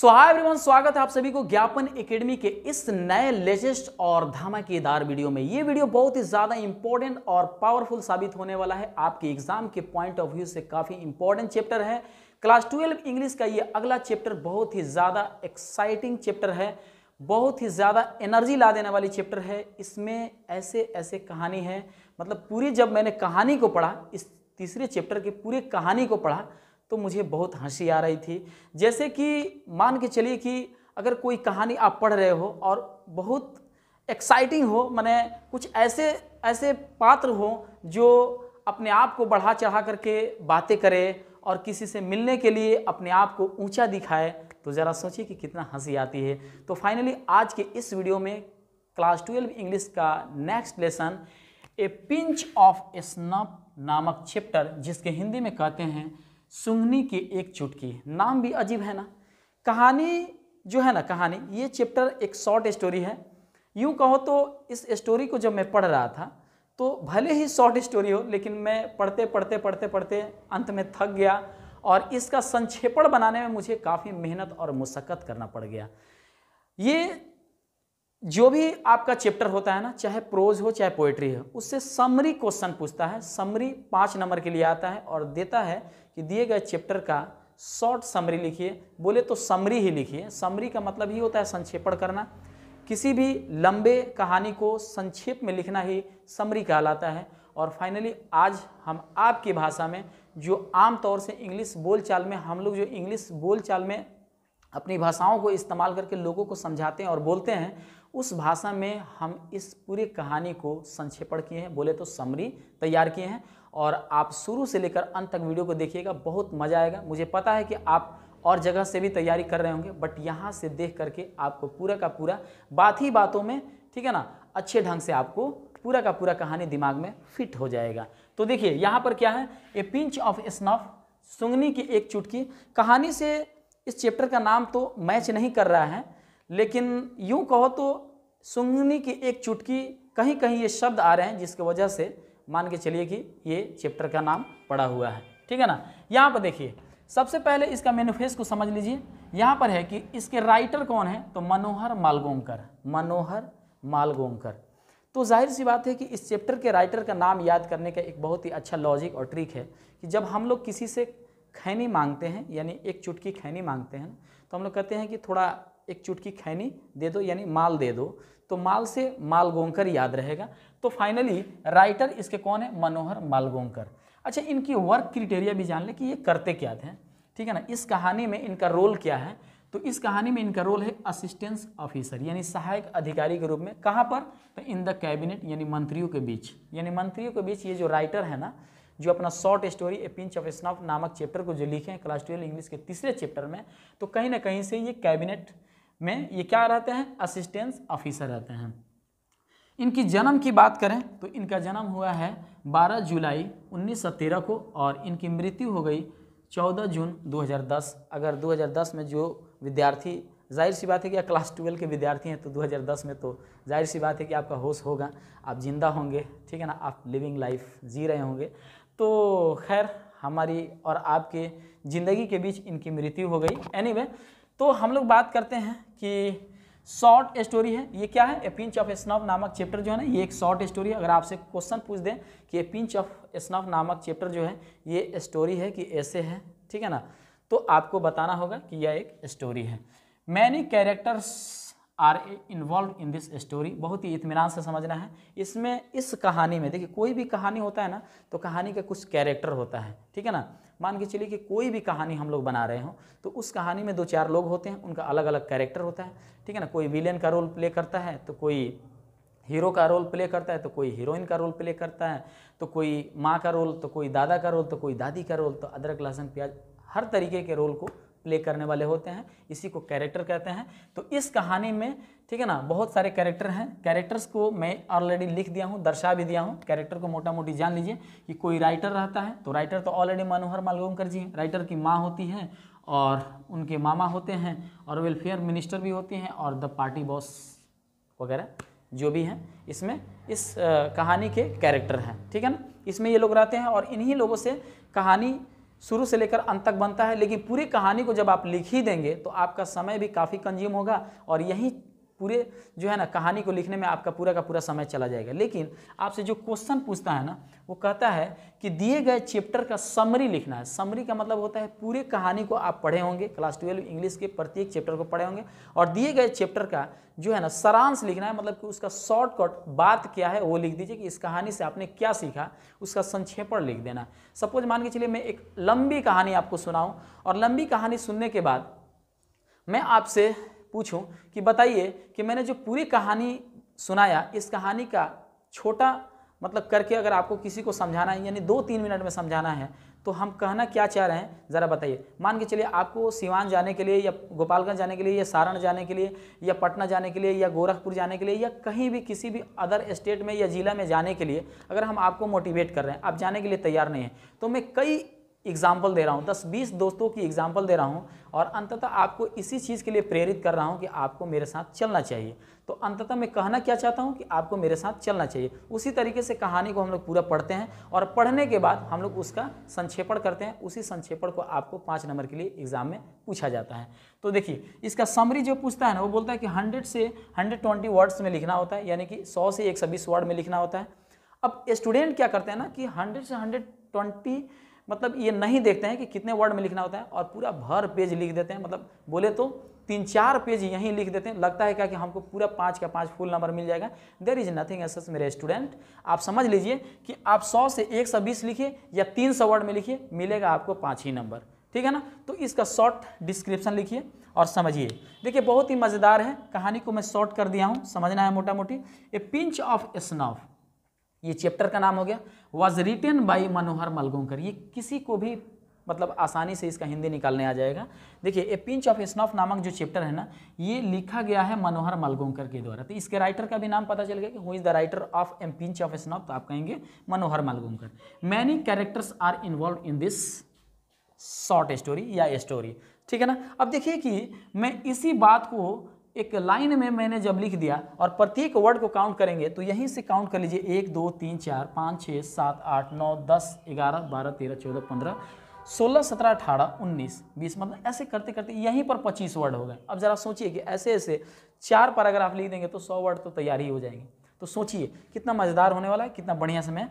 सो hi everyone स्वागत है आप सभी को ज्ञापन एकेडमी के इस नए लेटेस्ट और धमाकेदार वीडियो में ये वीडियो बहुत ही ज़्यादा इंपॉर्टेंट और पावरफुल साबित होने वाला है आपके एग्जाम के पॉइंट ऑफ व्यू से काफ़ी इंपॉर्टेंट चैप्टर है क्लास ट्वेल्व इंग्लिश का ये अगला चैप्टर बहुत ही ज़्यादा एक्साइटिंग चैप्टर है बहुत ही ज़्यादा एनर्जी ला देने वाली चैप्टर है इसमें ऐसे ऐसे कहानी है मतलब पूरी जब मैंने कहानी को पढ़ा इस तीसरे चैप्टर की पूरी कहानी को पढ़ा तो मुझे बहुत हंसी आ रही थी जैसे कि मान के चलिए कि अगर कोई कहानी आप पढ़ रहे हो और बहुत एक्साइटिंग हो मैंने कुछ ऐसे ऐसे पात्र हो जो अपने आप को बढ़ा चढ़ा करके बातें करें और किसी से मिलने के लिए अपने आप को ऊंचा दिखाए तो ज़रा सोचिए कि कितना हंसी आती है तो फाइनली आज के इस वीडियो में क्लास ट्वेल्व इंग्लिश का next lesson a pinch of snuff नामक चैप्टर जिसके हिंदी में कहते हैं सुंगनी की एक चुटकी नाम भी अजीब है ना कहानी जो है ना कहानी ये चैप्टर एक शॉर्ट स्टोरी है यूं कहो तो इस स्टोरी को जब मैं पढ़ रहा था तो भले ही शॉर्ट स्टोरी हो लेकिन मैं पढ़ते पढ़ते पढ़ते पढ़ते अंत में थक गया और इसका संक्षेपण बनाने में मुझे काफ़ी मेहनत और मुशक्क़त करना पड़ गया ये जो भी आपका चैप्टर होता है ना चाहे प्रोज हो चाहे पोइट्री हो उससे समरी क्वेश्चन पूछता है समरी पाँच नंबर के लिए आता है और देता है कि दिए गए चैप्टर का शॉर्ट समरी लिखिए बोले तो समरी ही लिखिए समरी का मतलब ही होता है संक्षेपण करना किसी भी लंबे कहानी को संक्षेप में लिखना ही समरी कहलाता है और फाइनली आज हम आपकी भाषा में जो आमतौर से इंग्लिश बोलचाल में हम लोग जो इंग्लिश बोलचाल में अपनी भाषाओं को इस्तेमाल करके लोगों को समझाते हैं और बोलते हैं उस भाषा में हम इस पूरी कहानी को संक्षेपण किए हैं बोले तो समरी तैयार किए हैं और आप शुरू से लेकर अंत तक वीडियो को देखिएगा बहुत मज़ा आएगा मुझे पता है कि आप और जगह से भी तैयारी कर रहे होंगे बट यहाँ से देख करके आपको पूरा का पूरा बात ही बातों में ठीक है ना अच्छे ढंग से आपको पूरा का पूरा कहानी दिमाग में फिट हो जाएगा तो देखिए यहाँ पर क्या है ए पिंच ऑफ स्नफ सुंगनी की एक चुटकी कहानी से इस चैप्टर का नाम तो मैच नहीं कर रहा है लेकिन यूँ कहो तो सुंगनी की एक चुटकी कहीं कहीं ये शब्द आ रहे हैं जिसके वजह से मान के चलिए कि ये चैप्टर का नाम पड़ा हुआ है ठीक है ना यहाँ पर देखिए सबसे पहले इसका मैनिफेस्ट को समझ लीजिए यहाँ पर है कि इसके राइटर कौन है तो मनोहर मालगोंकर मनोहर मालगोंकर तो जाहिर सी बात है कि इस चैप्टर के राइटर का नाम याद करने का एक बहुत ही अच्छा लॉजिक और ट्रिक है कि जब हम लोग किसी से खैनी मांगते हैं यानी एक चुटकी खैनी मांगते हैं तो हम लोग कहते हैं कि थोड़ा एक चुटकी खैनी दे दो यानी माल दे दो तो माल से मालगोंकर याद रहेगा तो फाइनली राइटर इसके कौन है मनोहर मालगोंकर अच्छा इनकी वर्क क्रिटेरिया भी जान लें कि ये करते क्या थे ठीक है ना इस कहानी में इनका रोल क्या है तो इस कहानी में इनका रोल है असिस्टेंस ऑफिसर यानी सहायक अधिकारी के रूप में कहाँ पर तो इन द कैबिनेट यानी मंत्रियों के बीच यानी मंत्रियों के बीच ये जो राइटर है ना जो अपना short story a pinch of snuff नामक चैप्टर को जो लिखे हैं क्लास ट्वेल्व इंग्लिश के तीसरे चैप्टर में तो कहीं ना कहीं से ये कैबिनेट में ये क्या रहते हैं असिस्टेंस ऑफिसर रहते हैं इनकी जन्म की बात करें तो इनका जन्म हुआ है 12 जुलाई 1913 को और इनकी मृत्यु हो गई 14 जून 2010 अगर 2010 में जो विद्यार्थी जाहिर सी बात है कि आप क्लास ट्वेल्व के विद्यार्थी हैं तो 2010 में तो जाहिर सी बात है कि आपका होश होगा आप जिंदा होंगे ठीक है ना आप लिविंग लाइफ जी रहे होंगे तो खैर हमारी और आपके ज़िंदगी के बीच इनकी मृत्यु हो गई एनी anyway, तो हम लोग बात करते हैं कि शॉर्ट स्टोरी है ये क्या है ए पिंच ऑफ स्नॉफ नामक चैप्टर जो है ना ये एक शॉर्ट स्टोरी है अगर आपसे क्वेश्चन पूछ दें कि ए पिंच ऑफ स्नॉफ नामक चैप्टर जो है ये स्टोरी है कि ऐसे है ठीक है ना तो आपको बताना होगा कि यह एक स्टोरी है many characters are involved in this story बहुत ही इतमान से समझना है इसमें इस कहानी में देखिए कोई भी कहानी होता है ना तो कहानी का कुछ कैरेक्टर होता है ठीक है ना मान के चलिए कि कोई भी कहानी हम लोग बना रहे हों तो उस कहानी में दो चार लोग होते हैं उनका अलग अलग कैरेक्टर होता है ठीक है ना कोई विलेन का रोल प्ले करता है तो कोई हीरो का रोल प्ले करता है तो कोई हीरोइन का रोल प्ले करता है तो कोई माँ का रोल तो कोई दादा का रोल तो कोई दादी का रोल तो अदरक लहसन प्याज हर तरीके के रोल को प्ले करने वाले होते हैं इसी को कैरेक्टर कहते हैं तो इस कहानी में ठीक है ना बहुत सारे कैरेक्टर हैं कैरेक्टर्स को मैं ऑलरेडी लिख दिया हूँ दर्शा भी दिया हूँ कैरेक्टर को मोटा मोटी जान लीजिए कि कोई राइटर रहता है तो राइटर तो ऑलरेडी मनोहर मालगोंकर जी हैं राइटर की माँ होती है और उनके मामा होते हैं और वेलफेयर मिनिस्टर भी होती हैं और द पार्टी बॉस वगैरह जो भी हैं इसमें इस कहानी के कैरेक्टर हैं ठीक है ना इसमें ये लोग रहते हैं और इन्हीं लोगों से कहानी शुरू से लेकर अंत तक बनता है लेकिन पूरी कहानी को जब आप लिख ही देंगे तो आपका समय भी काफ़ी कंज्यूम होगा और यही पूरे जो है ना कहानी को लिखने में आपका पूरा का पूरा समय चला जाएगा लेकिन आपसे जो क्वेश्चन पूछता है ना वो कहता है कि दिए गए चैप्टर का समरी लिखना है समरी का मतलब होता है पूरे कहानी को आप पढ़े होंगे क्लास ट्वेल्व इंग्लिश के प्रत्येक चैप्टर को पढ़े होंगे और दिए गए चैप्टर का जो है ना सारांश लिखना है मतलब कि उसका शॉर्टकट बात क्या है वो लिख दीजिए कि इस कहानी से आपने क्या सीखा उसका संक्षेपण लिख देना सपोज मान के चलिए मैं एक लंबी कहानी आपको सुनाऊँ और लंबी कहानी सुनने के बाद मैं आपसे पूछूं कि बताइए कि मैंने जो पूरी कहानी सुनाया इस कहानी का छोटा मतलब करके अगर आपको किसी को समझाना है यानी दो तीन मिनट में समझाना है तो हम कहना क्या चाह रहे हैं ज़रा बताइए मान के चलिए आपको सिवान जाने के लिए या गोपालगंज जाने के लिए या सारण जाने के लिए या पटना जाने के लिए या गोरखपुर जाने के लिए या कहीं भी किसी भी अदर स्टेट में या ज़िला में जाने के लिए अगर हम आपको मोटिवेट कर रहे हैं आप जाने के लिए तैयार नहीं हैं तो मैं कई एग्जाम्पल दे रहा हूँ दस बीस दोस्तों की एग्जाम्पल दे रहा हूँ और अंततः आपको इसी चीज़ के लिए प्रेरित कर रहा हूँ कि आपको मेरे साथ चलना चाहिए तो अंततः मैं कहना क्या चाहता हूँ कि आपको मेरे साथ चलना चाहिए उसी तरीके से कहानी को हम लोग पूरा पढ़ते हैं और पढ़ने के बाद हम लोग उसका संक्षेपण करते हैं उसी संक्षेपण को आपको पाँच नंबर के लिए एग्जाम में पूछा जाता है तो देखिए इसका समरी जो पूछता है ना वो बोलता है कि हंड्रेड से हंड्रेड ट्वेंटी वर्ड्स में लिखना होता है यानी कि सौ से एक सौ बीस वर्ड में लिखना होता है अब स्टूडेंट क्या करते हैं ना कि हंड्रेड से हंड्रेड ट्वेंटी मतलब ये नहीं देखते हैं कि कितने वर्ड में लिखना होता है और पूरा भर पेज लिख देते हैं मतलब बोले तो तीन चार पेज यहीं लिख देते हैं लगता है क्या कि हमको पूरा पाँच का पाँच फुल नंबर मिल जाएगा देर इज़ नथिंग एस मेरे स्टूडेंट आप समझ लीजिए कि आप सौ से एक सौ बीस लिखिए या तीन सौ वर्ड में लिखिए मिलेगा आपको पाँच ही नंबर ठीक है ना तो इसका शॉर्ट डिस्क्रिप्शन लिखिए और समझिए देखिए बहुत ही मज़ेदार है कहानी को मैं शॉर्ट कर दिया हूँ समझना है मोटा मोटी ए पिंच ऑफ स्नफ ये चैप्टर का नाम हो गया was written by Manohar Malgonkar ये किसी को भी मतलब आसानी से इसका हिंदी निकालने आ जाएगा देखिए ए पिंच ऑफ स्नॉफ नामक जो चैप्टर है ना ये लिखा गया है मनोहर मलगोंकर के द्वारा तो इसके राइटर का भी नाम पता चल गया कि who is the writer of a pinch of snuff तो आप कहेंगे Manohar Malgonkar many characters are involved in this short story या स्टोरी ठीक है ना अब देखिए कि मैं इसी बात को एक लाइन में मैंने जब लिख दिया और प्रत्येक वर्ड को काउंट करेंगे तो यहीं से काउंट कर लीजिए एक दो तीन चार पाँच छः सात आठ नौ दस ग्यारह बारह तेरह चौदह पंद्रह सोलह सत्रह अठारह उन्नीस बीस मतलब ऐसे करते करते यहीं पर पच्चीस वर्ड हो गए अब ज़रा सोचिए कि ऐसे ऐसे चार पैराग्राफ लिख देंगे तो सौ वर्ड तो तैयार ही हो जाएंगे तो सोचिए कितना मज़ेदार होने वाला है कितना बढ़िया समय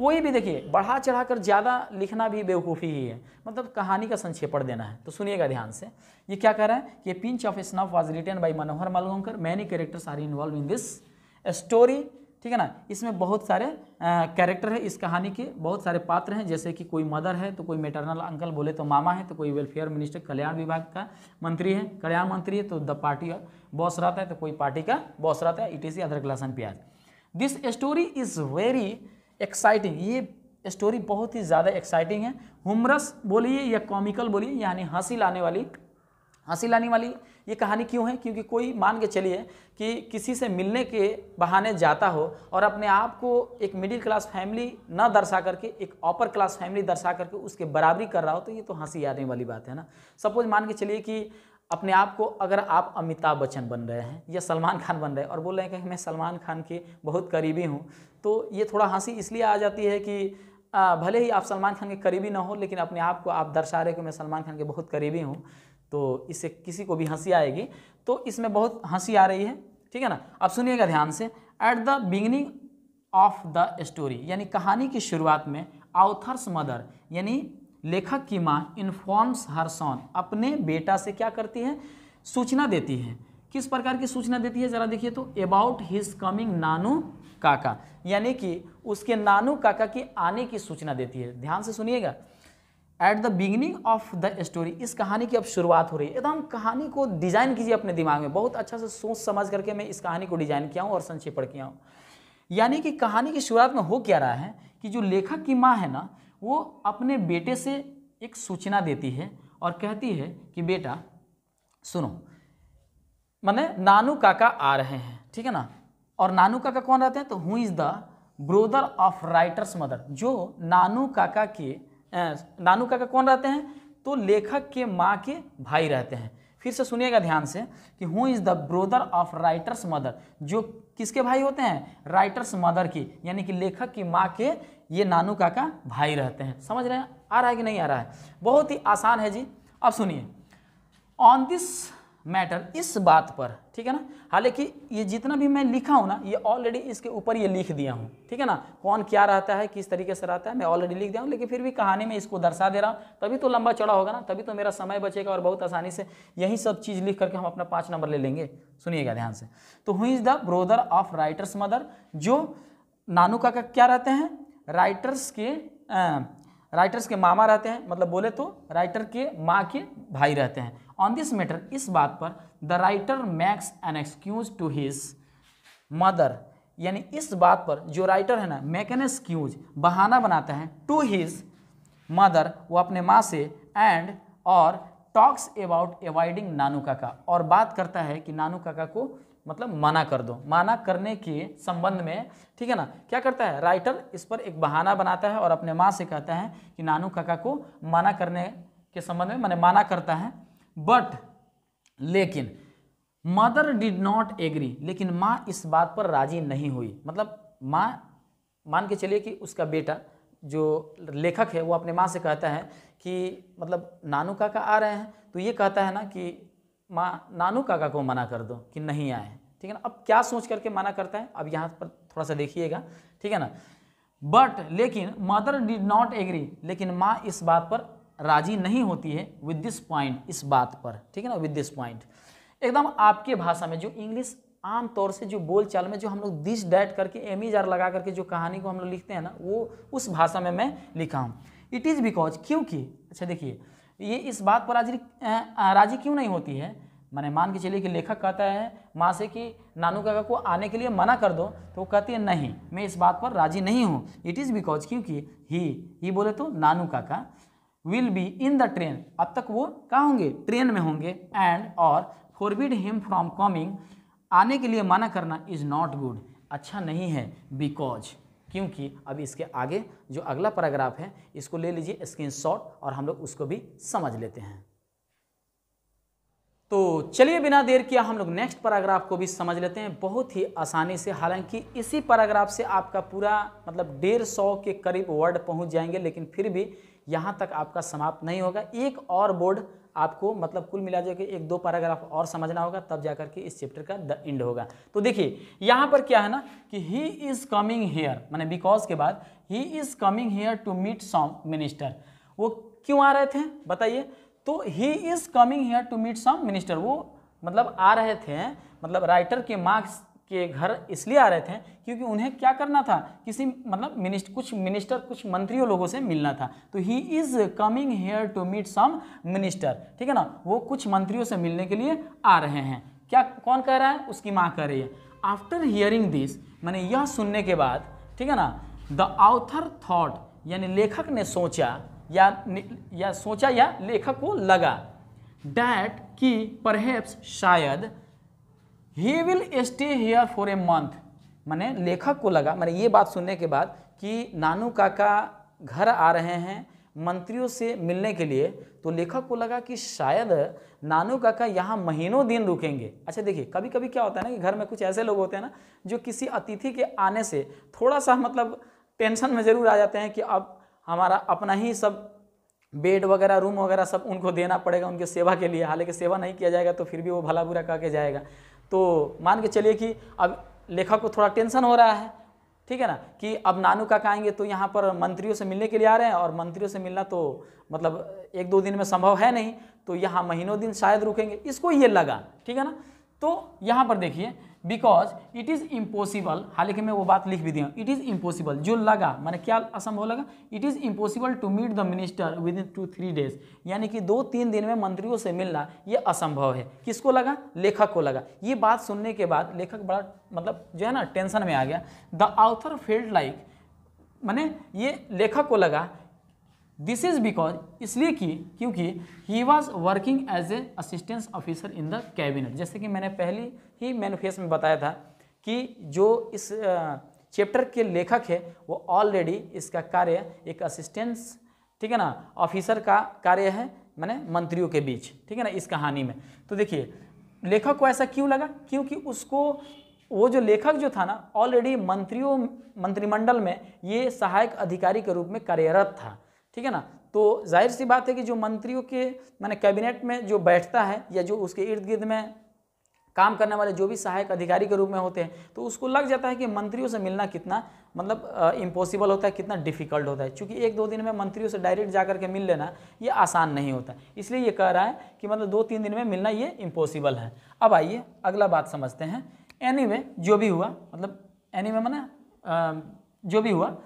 कोई भी देखिए बढ़ा चढ़ाकर ज़्यादा लिखना भी बेवकूफ़ी ही है मतलब कहानी का संक्षेपण देना है तो सुनिएगा ध्यान से ये क्या कह रहा है कि pinch of snuff was return by Manohar Malgonkar many characters are involved in this story ठीक है ना इसमें बहुत सारे कैरेक्टर है इस कहानी के बहुत सारे पात्र हैं जैसे कि कोई मदर है तो कोई मेटरनल अंकल बोले तो मामा है तो कोई वेलफेयर मिनिस्टर कल्याण विभाग का मंत्री है कल्याण मंत्री है तो द पार्टी बॉस रहता है तो कोई पार्टी का बॉस रहता है इट इज अदर ग्लासन प्याज this story is very exciting ये स्टोरी बहुत ही ज़्यादा एक्साइटिंग है हुमरस बोलिए या कॉमिकल बोलिए यानी हंसी लाने वाली हंसी लाने वाली ये कहानी क्यों है क्योंकि कोई मान के चलिए कि किसी से मिलने के बहाने जाता हो और अपने आप को एक मिडिल क्लास फैमिली ना दर्शा करके एक अपर क्लास फैमिली दर्शा करके उसके बराबरी कर रहा हो तो ये तो हंसी आने वाली बात है ना सपोज मान के चलिए कि अपने आप को अगर आप अमिताभ बच्चन बन रहे हैं या सलमान खान बन रहे हैं और बोल रहे हैं कि मैं सलमान खान के बहुत करीबी हूँ तो ये थोड़ा हंसी इसलिए आ जाती है कि भले ही आप सलमान खान के करीबी ना हो लेकिन अपने आप को आप दर्शा रहे कि मैं सलमान खान के बहुत करीबी हूँ तो इससे किसी को भी हंसी आएगी तो इसमें बहुत हंसी आ रही है ठीक है ना अब सुनिएगा ध्यान से at the beginning of the story यानी कहानी की शुरुआत में आउथर्स मदर यानी लेखक की माँ इन्फॉर्म्स हर अपने बेटा से क्या करती है सूचना देती है किस प्रकार की सूचना देती है ज़रा देखिए तो अबाउट हिज कमिंग नानू काका यानी कि उसके नानू काका के आने की सूचना देती है ध्यान से सुनिएगा at the beginning of the story इस कहानी की अब शुरुआत हो रही है एकदम कहानी को डिजाइन कीजिए अपने दिमाग में बहुत अच्छा से सोच समझ करके मैं इस कहानी को डिजाइन किया हूँ और संक्षेपण किया हूँ यानी कि कहानी की शुरुआत में हो क्या रहा है कि जो लेखक की माँ है ना वो अपने बेटे से एक सूचना देती है और कहती है कि बेटा सुनो मैंने नानू काका आ रहे हैं ठीक है ना और नानू काका कौन रहते हैं तो who is the brother of writer's mother जो नानू काका के नानू काका कौन रहते हैं तो लेखक के माँ के भाई रहते हैं फिर से सुनिएगा ध्यान से कि who is the brother of writer's mother जो किसके भाई होते हैं राइटर्स मदर की यानी कि लेखक की माँ के ये नानू काका भाई रहते हैं समझ रहे हैं आ रहा है कि नहीं आ रहा है बहुत ही आसान है जी अब सुनिए ऑन दिस मैटर इस बात पर ठीक है ना हालांकि ये जितना भी मैं लिखा हूँ ना ये ऑलरेडी इसके ऊपर ये लिख दिया हूँ ठीक है ना कौन क्या रहता है किस तरीके से रहता है मैं ऑलरेडी लिख दिया हूँ लेकिन फिर भी कहानी में इसको दर्शा दे रहा हूँ तभी तो लंबा चौड़ा होगा ना तभी तो मेरा समय बचेगा और बहुत आसानी से यही सब चीज़ लिख करके हम अपना पाँच नंबर ले लेंगे सुनिएगा ध्यान से तो who is the brother of writer's mother जो नानू का क्या रहते हैं राइटर्स के राइटर्स के मामा रहते हैं मतलब बोले तो राइटर के माँ के भाई रहते हैं ऑन दिस मैटर इस बात पर the writer makes an excuse to his mother यानी इस बात पर जो राइटर है ना मैक एन एक्सक्यूज बहाना बनाता है टू हिज मदर वो अपने माँ से एंड और टॉक्स अबाउट अवॉइडिंग नानू काका और बात करता है कि नानू काका को मतलब माना कर दो माना करने के संबंध में ठीक है ना क्या करता है राइटर इस पर एक बहाना बनाता है और अपने माँ से कहता है कि नानू काका को माना करने के संबंध में मैंने माना करता है बट लेकिन मदर डिड नॉट एग्री लेकिन माँ इस बात पर राजी नहीं हुई मतलब माँ मान के चलिए कि उसका बेटा जो लेखक है वो अपने माँ से कहता है कि मतलब नानू काका आ रहे हैं तो ये कहता है ना कि माँ नानू काका को मना कर दो कि नहीं आए ठीक है ना अब क्या सोच करके मना करता है अब यहाँ पर थोड़ा सा देखिएगा ठीक है ना बट लेकिन मदर डिड नॉट एग्री लेकिन माँ इस बात पर राजी नहीं होती है विद दिस पॉइंट इस बात पर ठीक है ना विद दिस पॉइंट एकदम आपके भाषा में जो इंग्लिश आम तौर से जो बोलचाल में जो हम लोग दिस डैट करके एम जार e लगा करके जो कहानी को हम लोग लिखते हैं ना वो उस भाषा में मैं लिखा हूँ इट इज़ बिकॉज क्योंकि अच्छा देखिए ये इस बात पर राजी राजी क्यों नहीं होती है मैंने मान के चलिए कि लेखक कहता है माँ से कि नानू काका को आने के लिए मना कर दो तो वो कहती है नहीं मैं इस बात पर राजी नहीं हूँ इट इज़ बिकॉज क्योंकि ही ही बोले तो Nanu Kaka will be in the train अब तक वो कहाँ होंगे ट्रेन में होंगे एंड और फॉरबिड हिम फ्रॉम कमिंग आने के लिए मना करना इज़ नॉट गुड अच्छा नहीं है बिकॉज क्योंकि अब इसके आगे जो अगला पैराग्राफ है इसको ले लीजिए स्क्रीनशॉट और हम लोग उसको भी समझ लेते हैं तो चलिए बिना देर किया हम लोग नेक्स्ट पैराग्राफ को भी समझ लेते हैं बहुत ही आसानी से हालांकि इसी पैराग्राफ से आपका पूरा मतलब डेढ़ सौ के करीब वर्ड पहुंच जाएंगे लेकिन फिर भी यहां तक आपका समाप्त नहीं होगा एक और बोर्ड आपको मतलब कुल मिला जो कि एक दो पैराग्राफ और समझना होगा तब जाकर के इस चैप्टर का द एंड होगा तो देखिए यहाँ पर क्या है ना कि ही इज़ कमिंग हेयर मैंने बिकॉज के बाद he is coming here to meet some minister वो क्यों आ रहे थे बताइए तो he is coming here to meet some minister वो मतलब आ रहे थे मतलब राइटर के मार्क्स के घर इसलिए आ रहे थे क्योंकि उन्हें क्या करना था किसी मतलब मिनिस्टर कुछ मिनिस्टर कुछ मंत्रियों लोगों से मिलना था तो he is coming here to meet some minister ठीक है ना वो कुछ मंत्रियों से मिलने के लिए आ रहे हैं क्या कौन कह रहा है उसकी माँ कह रही है आफ्टर हियरिंग दिस मैंने यह सुनने के बाद ठीक है ना द आउथर थाट यानी लेखक ने सोचा या या सोचा या लेखक को लगा डैट कि परहेप्स शायद he will stay here for a month मैंने लेखक को लगा मैंने ये बात सुनने के बाद कि नानू काका घर आ रहे हैं मंत्रियों से मिलने के लिए तो लेखक को लगा कि शायद नानू काका यहाँ महीनों दिन रुकेंगे अच्छा देखिए कभी कभी क्या होता है ना कि घर में कुछ ऐसे लोग होते हैं ना जो किसी अतिथि के आने से थोड़ा सा मतलब टेंशन में ज़रूर आ जाते हैं कि अब हमारा अपना ही सब बेड वगैरह रूम वगैरह सब उनको देना पड़ेगा उनके सेवा के लिए हालांकि सेवा नहीं किया जाएगा तो फिर भी वो भला बुरा कह के जाएगा तो मान के चलिए कि अब लेखक को थोड़ा टेंशन हो रहा है ठीक है ना कि अब नानू का आएंगे तो यहाँ पर मंत्रियों से मिलने के लिए आ रहे हैं और मंत्रियों से मिलना तो मतलब एक दो दिन में संभव है नहीं तो यहाँ महीनों दिन शायद रुकेंगे इसको ये लगा ठीक है ना तो यहाँ पर देखिए बिकॉज इट इज़ इम्पॉसिबल हालांकि मैं वो बात लिख भी दिया हूँ इट इज़ इम्पॉसिबल जो लगा मैंने क्या असंभव लगा it is impossible to meet the minister within two three days यानी कि दो तीन दिन में मंत्रियों से मिलना ये असंभव है किसको लगा लेखक को लगा ये बात सुनने के बाद लेखक बड़ा मतलब जो है ना टेंशन में आ गया द आउथर फील्ड लाइक मैंने ये लेखक को लगा दिस इज बिकॉज इसलिए कि क्योंकि he was working as a assistance officer in the cabinet जैसे कि मैंने पहले ही मैनुफेस में बताया था कि जो इस चैप्टर के लेखक है वो ऑलरेडी इसका कार्य एक असिस्टेंस ठीक है ना ऑफिसर का कार्य है मैंने मंत्रियों के बीच ठीक है ना इस कहानी में तो देखिए लेखक को ऐसा क्यों लगा क्योंकि उसको वो जो लेखक जो था ना ऑलरेडी मंत्रियों मंत्रिमंडल में ये सहायक अधिकारी के रूप में कार्यरत था ठीक है ना तो जाहिर सी बात है कि जो मंत्रियों के मैंने कैबिनेट में जो बैठता है या जो उसके इर्द गिर्द में काम करने वाले जो भी सहायक अधिकारी के रूप में होते हैं तो उसको लग जाता है कि मंत्रियों से मिलना कितना मतलब इम्पॉसिबल होता है कितना डिफिकल्ट होता है क्योंकि एक दो दिन में मंत्रियों से डायरेक्ट जा करके मिल लेना ये आसान नहीं होता इसलिए ये कह रहा है कि मतलब दो तीन दिन में मिलना ये इम्पॉसिबल है अब आइए अगला बात समझते हैं एनी anyway, जो भी हुआ मतलब एनी anyway, मैंने जो भी हुआ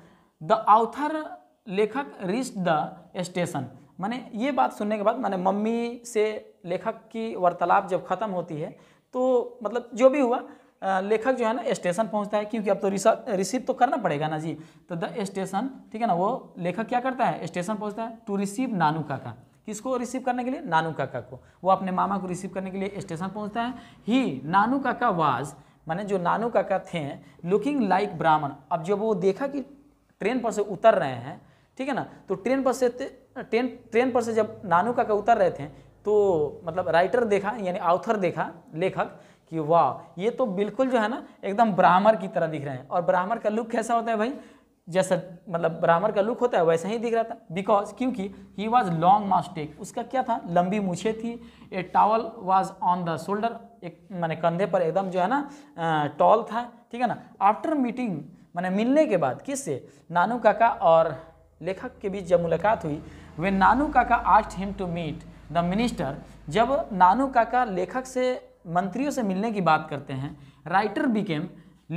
द आउथर लेखक रिस्ट द स्टेशन मैंने ये बात सुनने के बाद मैंने मम्मी से लेखक की वार्तालाप जब ख़त्म होती है तो मतलब जो भी हुआ लेखक जो है ना स्टेशन पहुंचता है क्योंकि अब तो रिसीव तो करना पड़ेगा ना जी तो द स्टेशन ठीक है ना वो लेखक क्या करता है स्टेशन पहुंचता है टू रिसीव नानू काका किसको रिसीव करने के लिए नानू काका को वो अपने मामा को रिसीव करने के लिए स्टेशन पहुंचता है ही नानू काका वाज माने जो नानू काका थे लुकिंग लाइक ब्राह्मण अब जब वो देखा कि ट्रेन पर से उतर रहे हैं ठीक है ना तो ट्रेन पर से ट्रेन ट्रेन पर से जब नानू काका उतर रहे थे तो मतलब राइटर देखा यानी ऑथर देखा लेखक कि वाह ये तो बिल्कुल जो है ना एकदम ब्राह्मण की तरह दिख रहे हैं और ब्राह्मण का लुक कैसा होता है भाई जैसा मतलब ब्राह्मण का लुक होता है वैसा ही दिख रहा था बिकॉज क्योंकि ही वॉज लॉन्ग मास्टेक उसका क्या था लंबी मूछे थी a towel was on the shoulder एक मैंने कंधे पर एकदम जो है ना टॉल था ठीक है ना आफ्टर मीटिंग मैंने मिलने के बाद किससे नानू काका और लेखक के बीच जब मुलाकात हुई वे Nanu Kaka asked him to meet the minister जब नानू काका लेखक से मंत्रियों से मिलने की बात करते हैं राइटर बिकेम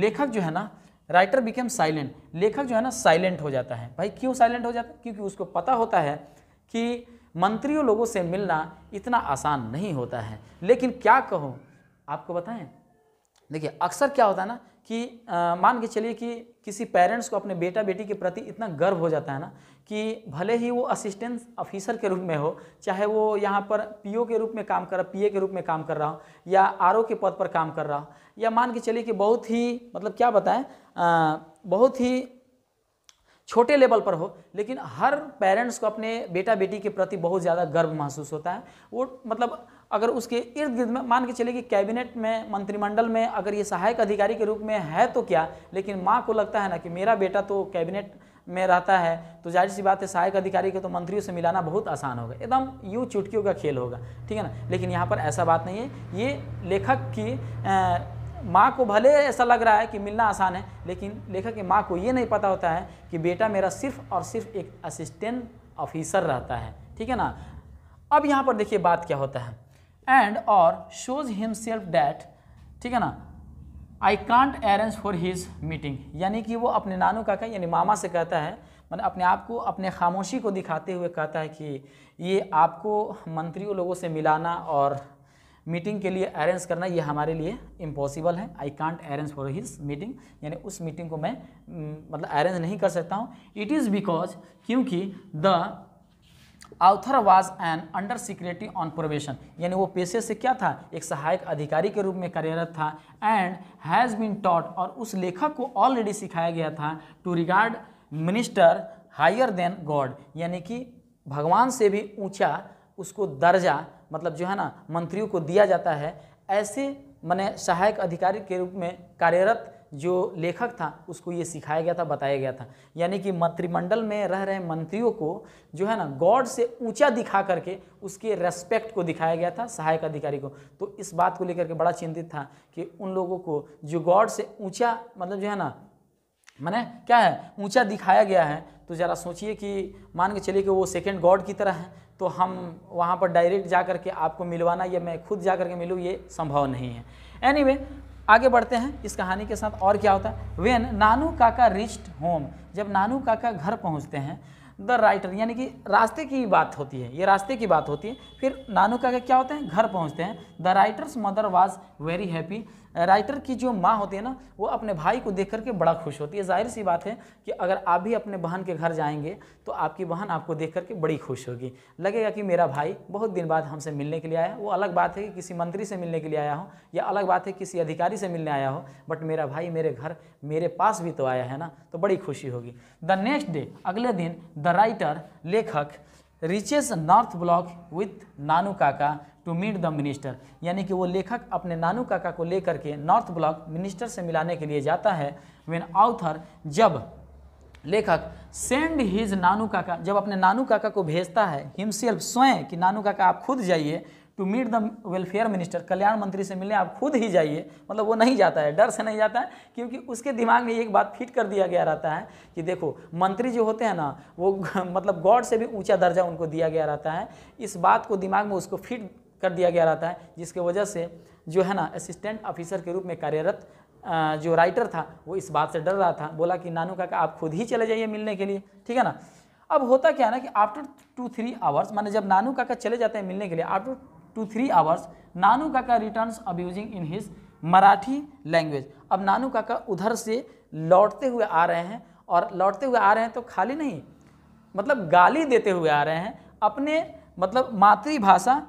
लेखक जो है ना राइटर बिकेम साइलेंट लेखक जो है ना साइलेंट हो जाता है भाई क्यों साइलेंट हो जाता है क्योंकि उसको पता होता है कि मंत्रियों लोगों से मिलना इतना आसान नहीं होता है लेकिन क्या कहूँ आपको बताएं देखिए अक्सर क्या होता है ना कि आ, मान के चलिए कि किसी पेरेंट्स को अपने बेटा बेटी के प्रति इतना गर्व हो जाता है ना कि भले ही वो असिस्टेंस ऑफिसर के रूप में हो चाहे वो यहाँ पर पीओ के रूप में काम कर रहा पीए के रूप में काम कर रहा हो या आरओ के पद पर काम कर रहा हो या मान के चलिए कि बहुत ही मतलब क्या बताएं बहुत ही छोटे लेवल पर हो लेकिन हर पेरेंट्स को अपने बेटा बेटी के प्रति बहुत ज़्यादा गर्व महसूस होता है वो मतलब अगर उसके इर्द गिर्द में मान के चले कि कैबिनेट में मंत्रिमंडल में अगर ये सहायक अधिकारी के रूप में है तो क्या लेकिन माँ को लगता है ना कि मेरा बेटा तो कैबिनेट में रहता है तो जाहिर सी बात है सहायक अधिकारी को तो मंत्रियों से मिलाना बहुत आसान होगा एकदम यूँ चुटकियों का खेल होगा ठीक है ना लेकिन यहाँ पर ऐसा बात नहीं है ये लेखक की माँ को भले ऐसा लग रहा है कि मिलना आसान है लेकिन लेखक की माँ को ये नहीं पता होता है कि बेटा मेरा सिर्फ और सिर्फ एक असिस्टेंट ऑफिसर रहता है ठीक है ना अब यहाँ पर देखिए बात क्या होता है एंड और शोज हिमसेल्फ डैट ठीक है ना I can't arrange for his meeting यानी कि वो अपने नानू काका यानी मामा से कहता है मतलब अपने आप को अपने खामोशी को दिखाते हुए कहता है कि ये आपको मंत्रियों लोगों से मिलाना और मीटिंग के लिए अरेंज करना ये हमारे लिए इम्पॉसिबल है I can't arrange for his meeting यानी उस मीटिंग को मैं मतलब अरेंज नहीं कर सकता हूँ इट इज़ बिकॉज क्योंकि the author was an under secretary on probation यानी वो पेशे से क्या था एक सहायक अधिकारी के रूप में कार्यरत था एंड हैज़ बीन टॉट और उस लेखक को ऑलरेडी सिखाया गया था to regard minister higher than god यानी कि भगवान से भी ऊंचा उसको दर्जा मतलब जो है ना मंत्रियों को दिया जाता है ऐसे मैंने सहायक अधिकारी के रूप में कार्यरत जो लेखक था उसको ये सिखाया गया था बताया गया था यानी कि मंत्रिमंडल में रह रहे मंत्रियों को जो है ना गॉड से ऊंचा दिखा करके उसके रेस्पेक्ट को दिखाया गया था सहायक अधिकारी को तो इस बात को लेकर के बड़ा चिंतित था कि उन लोगों को जो गॉड से ऊंचा मतलब जो है ना मैंने क्या है ऊँचा दिखाया गया है तो ज़रा सोचिए कि मान के चलिए कि वो सेकेंड गॉड की तरह है तो हम वहाँ पर डायरेक्ट जा करके आपको मिलवाना या मैं खुद जा करके मिलूँ ये संभव नहीं है एनीवे anyway, आगे बढ़ते हैं इस कहानी के साथ और क्या होता है वेन नानू काका रिच्ड होम जब नानू काका घर पहुंचते हैं द राइटर यानी कि रास्ते की बात होती है ये रास्ते की बात होती है फिर नानू काका क्या होते हैं घर पहुंचते हैं the writer's mother was very happy writer की जो माँ होती है ना वो अपने भाई को देख करके बड़ा खुश होती है जाहिर सी बात है कि अगर आप भी अपने बहन के घर जाएंगे तो आपकी बहन आपको देख करके बड़ी खुश होगी लगेगा कि मेरा भाई बहुत दिन बाद हमसे मिलने के लिए आया वो अलग बात है कि किसी मंत्री से मिलने के लिए आया हो या अलग बात है किसी अधिकारी से मिलने आया हो बट मेरा भाई मेरे घर मेरे पास भी तो आया है ना तो बड़ी खुशी होगी द नेक्स्ट डे अगले दिन द राइटर लेखक reaches North Block with Nanu Kaka to meet the minister यानी कि वो लेखक अपने नानू काका को लेकर के नॉर्थ ब्लॉक मिनिस्टर से मिलाने के लिए जाता है वेन आउथर जब लेखक सेंड हिज नानू काका जब अपने नानू काका को भेजता है हिमसेल्फ स्वयं कि नानू काका आप खुद जाइए to meet the welfare minister कल्याण मंत्री से मिलने आप खुद ही जाइए मतलब वो नहीं जाता है डर से नहीं जाता है क्योंकि उसके दिमाग में एक बात फिट कर दिया गया रहता है कि देखो मंत्री जो होते हैं ना वो मतलब गॉड से भी ऊंचा दर्जा उनको दिया गया रहता है इस बात को दिमाग में उसको फिट कर दिया गया रहता है जिसके वजह से जो है ना असिस्टेंट ऑफिसर के रूप में कार्यरत जो राइटर था वो इस बात से डर रहा था बोला कि नानू काका आप खुद ही चले जाइए मिलने के लिए ठीक है ना अब होता क्या है ना कि आफ्टर टू थ्री आवर्स माने जब नानू काका चले जाते हैं मिलने के लिए after two three hours Nanu Kaka return abusing in his Marathi language अब नानू काका उधर से लौटते हुए आ रहे हैं और लौटते हुए आ रहे हैं तो खाली नहीं मतलब गाली देते हुए आ रहे हैं अपने मतलब मातृभाषा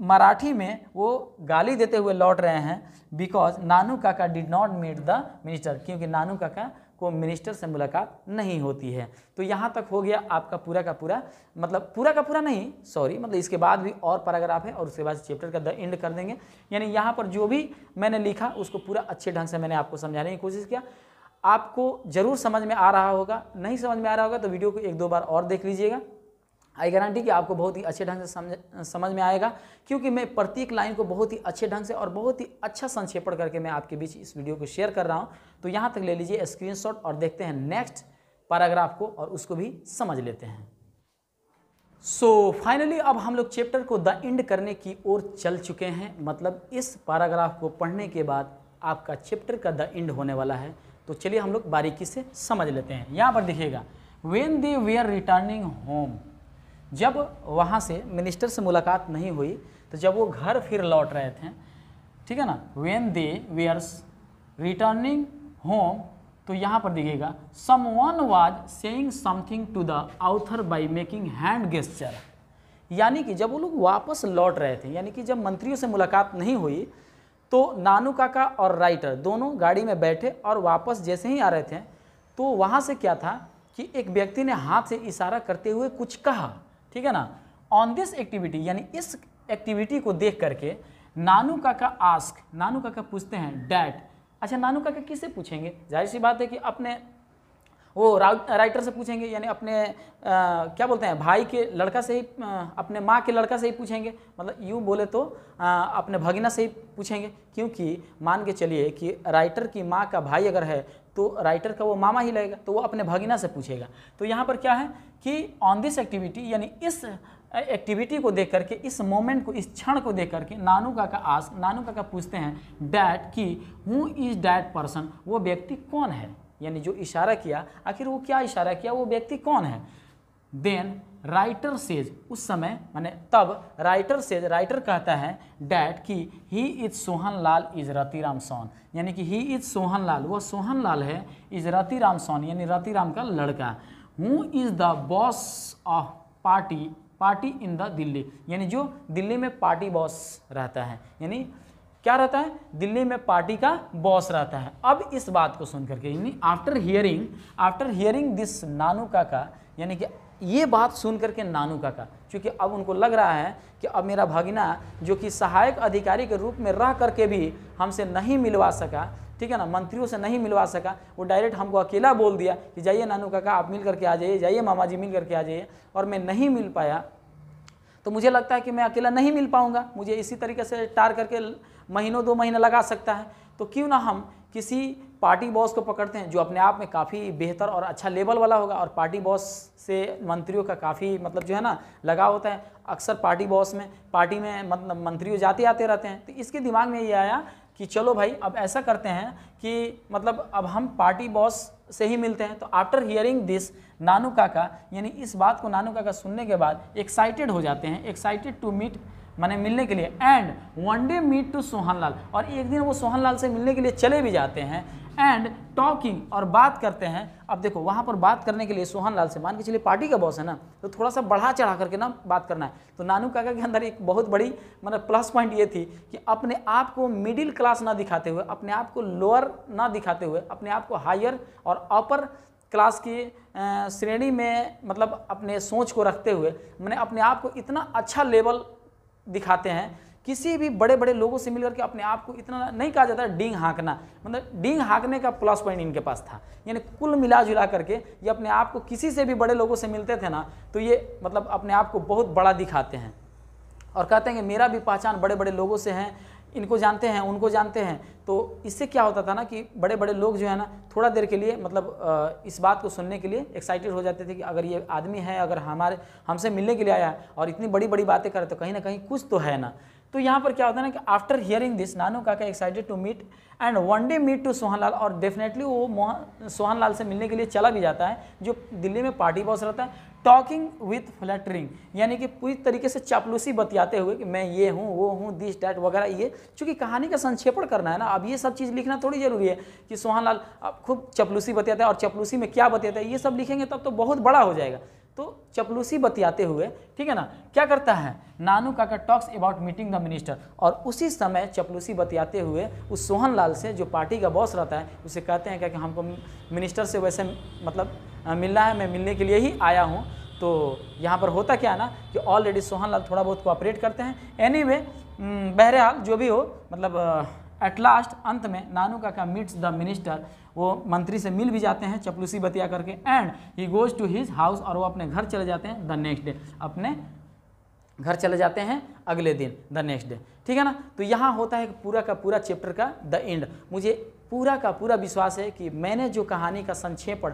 मराठी में वो गाली देते हुए लौट रहे हैं because Nanu Kaka did not meet the minister क्योंकि नानू काका को मिनिस्टर से मुलाकात नहीं होती है तो यहाँ तक हो गया आपका पूरा का पूरा मतलब पूरा का पूरा नहीं सॉरी मतलब इसके बाद भी और पैराग्राफ है और उसके बाद चैप्टर का द एंड कर देंगे यानी यहाँ पर जो भी मैंने लिखा उसको पूरा अच्छे ढंग से मैंने आपको समझाने की कोशिश किया आपको ज़रूर समझ में आ रहा होगा नहीं समझ में आ रहा होगा तो वीडियो को एक दो बार और देख लीजिएगा आई गारंटी कि आपको बहुत ही अच्छे ढंग से समझ समझ में आएगा क्योंकि मैं प्रत्येक लाइन को बहुत ही अच्छे ढंग से और बहुत ही अच्छा संक्षेपण करके मैं आपके बीच इस वीडियो को शेयर कर रहा हूँ तो यहाँ तक ले लीजिए स्क्रीन और देखते हैं नेक्स्ट पैराग्राफ को और उसको भी समझ लेते हैं सो so, फाइनली अब हम लोग चैप्टर को द एंड करने की ओर चल चुके हैं मतलब इस पैराग्राफ को पढ़ने के बाद आपका चैप्टर का द एंड होने वाला है तो चलिए हम लोग बारीकी से समझ लेते हैं यहाँ पर देखिएगा when they we are returning home जब वहाँ से मिनिस्टर से मुलाकात नहीं हुई तो जब वो घर फिर लौट रहे थे ठीक है ना when they were returning home तो यहाँ पर दिखेगा someone was saying something to the author by making hand gesture यानी कि जब वो लोग वापस लौट रहे थे यानी कि जब मंत्रियों से मुलाकात नहीं हुई तो नानू काका और राइटर दोनों गाड़ी में बैठे और वापस जैसे ही आ रहे थे तो वहाँ से क्या था कि एक व्यक्ति ने हाथ से इशारा करते हुए कुछ कहा ठीक है ना ऑन दिस एक्टिविटी यानी इस एक्टिविटी को देख करके नानू काका आस्क नानू काका पूछते हैं डैट अच्छा नानू काका किसे पूछेंगे जाहिर सी बात है कि अपने वो राइटर से पूछेंगे यानी अपने आ, क्या बोलते हैं भाई के लड़का से ही आ, अपने माँ के लड़का से ही पूछेंगे मतलब यूँ बोले तो आ, अपने भगिना से ही पूछेंगे क्योंकि मान के चलिए कि राइटर की माँ का भाई अगर है तो राइटर का वो मामा ही लगेगा तो वो अपने भगिना से पूछेगा तो यहाँ पर क्या है कि ऑन दिस एक्टिविटी यानी इस एक्टिविटी को देख करके इस मोमेंट को इस क्षण को देख करके नानू का का आस्क नानू का पूछते हैं डैट कि हु इज़ डैट पर्सन वो व्यक्ति कौन है यानी जो इशारा किया आखिर वो क्या इशारा किया वो व्यक्ति कौन है देन राइटर सेज उस समय माने तब राइटर सेज राइटर कहता है डैट कि he is Sohan Lal is Rati Ram son यानी कि ही इज सोहन लाल वह सोहन लाल है इज रति राम सोन यानी रति राम का लड़का who is the boss of party party in the Delhi यानी जो दिल्ली में पार्टी बॉस रहता है यानी क्या रहता है दिल्ली में पार्टी का बॉस रहता है अब इस बात को सुनकर के यानी after hearing after hearing this Nanu Kaka यानी कि ये बात सुन करके नानू काका क्योंकि अब उनको लग रहा है कि अब मेरा भागिना जो कि सहायक अधिकारी के रूप में रह करके भी हमसे नहीं मिलवा सका ठीक है ना मंत्रियों से नहीं मिलवा सका वो डायरेक्ट हमको अकेला बोल दिया कि जाइए नानू काका आप मिल करके आ जाइए जाइए मामा जी मिल करके आ जाइए और मैं नहीं मिल पाया तो मुझे लगता है कि मैं अकेला नहीं मिल पाऊँगा मुझे इसी तरीके से टार करके महीनों दो महीने लगा सकता है तो क्यों ना हम किसी पार्टी बॉस को पकड़ते हैं जो अपने आप में काफ़ी बेहतर और अच्छा लेवल वाला होगा और पार्टी बॉस से मंत्रियों का काफ़ी मतलब जो है ना लगाव होता है अक्सर पार्टी बॉस में पार्टी में मतलब मंत्रियों जाते आते रहते हैं तो इसके दिमाग में ये आया कि चलो भाई अब ऐसा करते हैं कि मतलब अब हम पार्टी बॉस से ही मिलते हैं तो after hearing this Nanu Kaka यानी इस बात को नानू काका सुनने के बाद एक्साइटेड हो जाते हैं एक्साइटेड टू मीट माने मिलने के लिए and one day meet to Sohan Lal और एक दिन वो सोहन लाल से मिलने के लिए चले भी जाते हैं एंड टॉकिंग और बात करते हैं अब देखो वहाँ पर बात करने के लिए सोहन लाल से मान के चलिए पार्टी का बॉस है ना तो थोड़ा सा बढ़ा चढ़ा करके ना बात करना है तो नानू काका के अंदर एक बहुत बड़ी मतलब प्लस पॉइंट ये थी कि अपने आप को मिडिल क्लास ना दिखाते हुए अपने आप को लोअर ना दिखाते हुए अपने आप को हायर और अपर क्लास की श्रेणी में मतलब अपने सोच को रखते हुए मैंने अपने आप को इतना अच्छा लेवल दिखाते हैं किसी भी बड़े बड़े लोगों से मिलकर के अपने आप को इतना नहीं कहा जाता डिंग हाँकना मतलब डिंग हाँकने का प्लस पॉइंट इनके पास था यानी कुल मिला जुला करके ये अपने आप को किसी से भी बड़े लोगों से मिलते थे ना तो ये मतलब अपने आप को बहुत बड़ा दिखाते हैं और कहते हैं कि मेरा भी पहचान बड़े बड़े लोगों से हैं इनको जानते हैं उनको जानते हैं तो इससे क्या होता था ना कि बड़े बड़े लोग जो है ना थोड़ा देर के लिए मतलब इस बात को सुनने के लिए एक्साइटेड हो जाते थे कि अगर ये आदमी है अगर हमारे हमसे मिलने के लिए आया है और इतनी बड़ी बड़ी बातें करे तो कहीं ना कहीं कुछ तो है ना तो यहाँ पर क्या होता है ना कि after hearing this Nanu Kaka excited to meet and one day meet to Sohan Lal और डेफिनेटली वो मोहन सोहन लाल से मिलने के लिए चला भी जाता है जो दिल्ली में पार्टी बॉस रहता है टॉकिंग विथ फ्लैटरिंग यानी कि पूरी तरीके से चापलूसी बतियाते हुए कि मैं ये हूँ वो हूँ दिस डैट वगैरह ये चूँकि कहानी का संक्षेपण करना है ना अब ये सब चीज़ लिखना थोड़ी जरूरी है कि सोहन लाल खूब चपलूसी बतियाते है और चपलूसी में क्या बतियाते हैं ये सब लिखेंगे तब तो बहुत बड़ा हो जाएगा तो चपलूसी बतियाते हुए ठीक है ना क्या करता है Nanu Kaka talks about meeting the minister और उसी समय चपलूसी बतियाते हुए उस सोहन लाल से जो पार्टी का बॉस रहता है उसे कहते हैं क्या कि हमको मिनिस्टर से वैसे मतलब मिलना है मैं मिलने के लिए ही आया हूँ तो यहाँ पर होता क्या है ना कि ऑलरेडी सोहन लाल थोड़ा बहुत कोऑपरेट करते हैं एनी वे बहरहाल जो भी हो मतलब एट लास्ट अंत में नानू काका मीट्स द मिनिस्टर वो मंत्री से मिल भी जाते हैं चपलूसी बतिया करके and he goes to his house और वो अपने घर चले जाते हैं द नेक्स्ट डे अपने घर चले जाते हैं अगले दिन द नेक्स्ट डे ठीक है ना तो यहाँ होता है पूरा का पूरा चैप्टर का द एंड मुझे पूरा का पूरा विश्वास है कि मैंने जो कहानी का संक्षेपण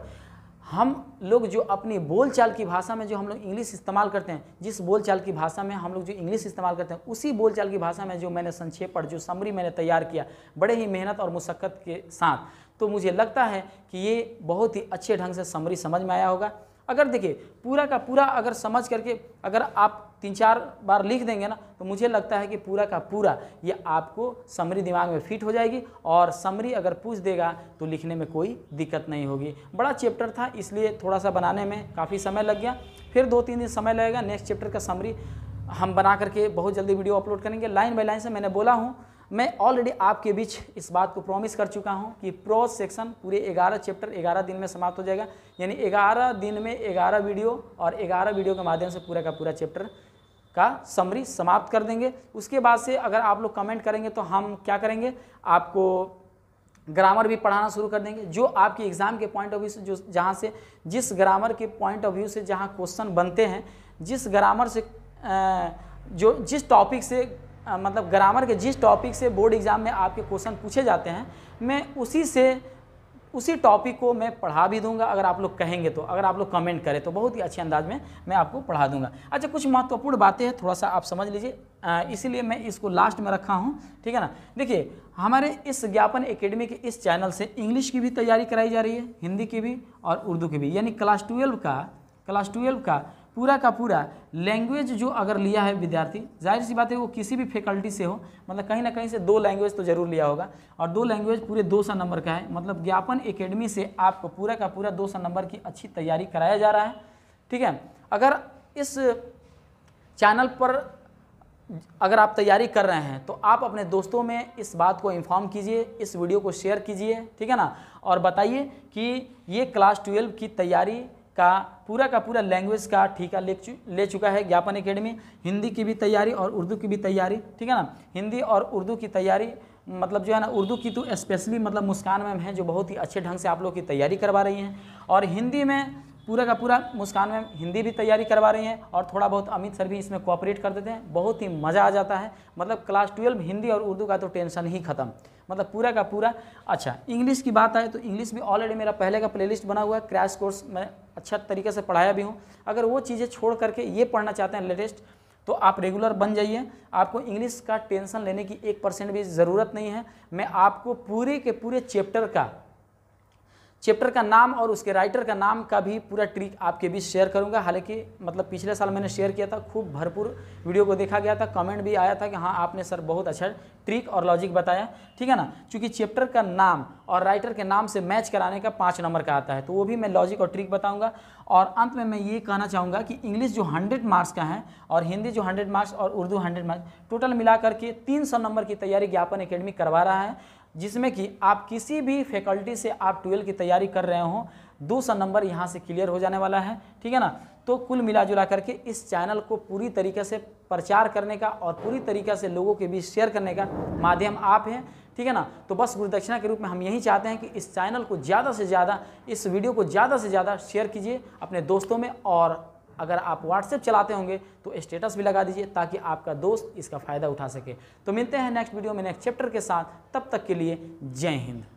हम लोग जो अपनी बोलचाल की भाषा में जो हम लोग इंग्लिश इस्तेमाल करते हैं जिस बोलचाल की भाषा में हम लोग जो इंग्लिश इस्तेमाल करते हैं उसी बोलचाल की भाषा में जो मैंने संक्षेपण जो समरी मैंने तैयार किया बड़े ही मेहनत और मुशक्क़त के साथ तो मुझे लगता है कि ये बहुत ही अच्छे ढंग से समरी समझ में आया होगा अगर देखिए पूरा का पूरा अगर समझ करके अगर आप तीन चार बार लिख देंगे ना तो मुझे लगता है कि पूरा का पूरा ये आपको समरी दिमाग में फिट हो जाएगी और समरी अगर पूछ देगा तो लिखने में कोई दिक्कत नहीं होगी बड़ा चैप्टर था इसलिए थोड़ा सा बनाने में काफ़ी समय लग गया फिर दो तीन दिन समय लगेगा नेक्स्ट चैप्टर का समरी हम बना करके बहुत जल्दी वीडियो अपलोड करेंगे लाइन बाई लाइन से मैंने बोला हूँ मैं ऑलरेडी आपके बीच इस बात को प्रॉमिस कर चुका हूं कि प्रो सेक्शन पूरे 11 चैप्टर 11 दिन में समाप्त हो जाएगा यानी 11 दिन में 11 वीडियो और 11 वीडियो के माध्यम से पूरा का पूरा चैप्टर का समरी समाप्त कर देंगे उसके बाद से अगर आप लोग कमेंट करेंगे तो हम क्या करेंगे आपको ग्रामर भी पढ़ाना शुरू कर देंगे जो आपके एग्ज़ाम के पॉइंट ऑफ व्यू से जो जहाँ से जिस ग्रामर के पॉइंट ऑफ व्यू से जहाँ क्वेश्चन बनते हैं जिस ग्रामर से जो जिस टॉपिक से आ, मतलब ग्रामर के जिस टॉपिक से बोर्ड एग्ज़ाम में आपके क्वेश्चन पूछे जाते हैं मैं उसी से उसी टॉपिक को मैं पढ़ा भी दूंगा अगर आप लोग कहेंगे तो अगर आप लोग कमेंट करें तो बहुत ही अच्छे अंदाज में मैं आपको पढ़ा दूंगा अच्छा कुछ महत्वपूर्ण बातें हैं थोड़ा सा आप समझ लीजिए इसीलिए मैं इसको लास्ट में रखा हूं ठीक है ना देखिए हमारे इस ज्ञापन एकेडमी के इस चैनल से इंग्लिश की भी तैयारी कराई जा रही है हिंदी की भी और उर्दू की भी यानी क्लास ट्वेल्व का क्लास ट्वेल्व का पूरा का पूरा लैंग्वेज जो अगर लिया है विद्यार्थी जाहिर सी बात है वो किसी भी फैकल्टी से हो मतलब कहीं ना कहीं से दो लैंग्वेज तो जरूर लिया होगा और दो लैंग्वेज पूरे दो सौ नंबर का है मतलब ज्ञापन एकेडमी से आपको पूरा का पूरा दो सौ नंबर की अच्छी तैयारी कराया जा रहा है ठीक है अगर इस चैनल पर अगर आप तैयारी कर रहे हैं तो आप अपने दोस्तों में इस बात को इन्फॉर्म कीजिए इस वीडियो को शेयर कीजिए ठीक है ना और बताइए कि ये क्लास ट्वेल्व की तैयारी का पूरा का पूरा लैंग्वेज का ठीका ले, चु, ले चुका है ज्ञापन एकेडमी हिंदी की भी तैयारी और उर्दू की भी तैयारी ठीक है ना हिंदी और उर्दू की तैयारी मतलब जो है ना उर्दू की तो स्पेशली मतलब मुस्कान मैम है जो बहुत ही अच्छे ढंग से आप लोग की तैयारी करवा रही हैं और हिंदी में पूरा का पूरा मुस्कान मैम हिंदी भी तैयारी करवा रही हैं और थोड़ा बहुत अमित सर भी इसमें कोऑपरेट कर देते हैं बहुत ही मज़ा आ जाता है मतलब क्लास ट्वेल्व हिंदी और उर्दू का तो टेंशन ही खत्म मतलब पूरा का पूरा अच्छा इंग्लिश की बात आए तो इंग्लिश भी ऑलरेडी मेरा पहले का प्लेलिस्ट बना हुआ है क्रैश कोर्स मैं अच्छा तरीके से पढ़ाया भी हूँ अगर वो चीज़ें छोड़ करके ये पढ़ना चाहते हैं लेटेस्ट तो आप रेगुलर बन जाइए आपको इंग्लिश का टेंशन लेने की एक परसेंट भी ज़रूरत नहीं है मैं आपको पूरे के पूरे चैप्टर का चैप्टर का नाम और उसके राइटर का नाम का भी पूरा ट्रिक आपके बीच शेयर करूंगा हालांकि मतलब पिछले साल मैंने शेयर किया था खूब भरपूर वीडियो को देखा गया था कमेंट भी आया था कि हाँ आपने सर बहुत अच्छा ट्रिक और लॉजिक बताया ठीक है ना चूँकि चैप्टर का नाम और राइटर के नाम से मैच कराने का पाँच नंबर का आता है तो वो भी मैं लॉजिक और ट्रिक बताऊँगा और अंत में मैं ये कहना चाहूँगा कि इंग्लिश जो हंड्रेड मार्क्स का है और हिंदी जो हंड्रेड मार्क्स और उर्दू हंड्रेड मार्क्स टोटल मिला करके तीन नंबर की तैयारी ज्ञापन अकेडमी करवा रहा है जिसमें कि आप किसी भी फैकल्टी से आप ट्वेल्व की तैयारी कर रहे हो दूसरा नंबर यहाँ से क्लियर हो जाने वाला है ठीक है ना तो कुल मिला जुला करके इस चैनल को पूरी तरीके से प्रचार करने का और पूरी तरीके से लोगों के बीच शेयर करने का माध्यम आप हैं ठीक है ना तो बस गुरुदक्षिणा के रूप में हम यही चाहते हैं कि इस चैनल को ज़्यादा से ज़्यादा इस वीडियो को ज़्यादा से ज़्यादा शेयर कीजिए अपने दोस्तों में और अगर आप व्हाट्सएप चलाते होंगे तो स्टेटस भी लगा दीजिए ताकि आपका दोस्त इसका फ़ायदा उठा सके तो मिलते हैं नेक्स्ट वीडियो में नेक्स्ट चैप्टर के साथ तब तक के लिए जय हिंद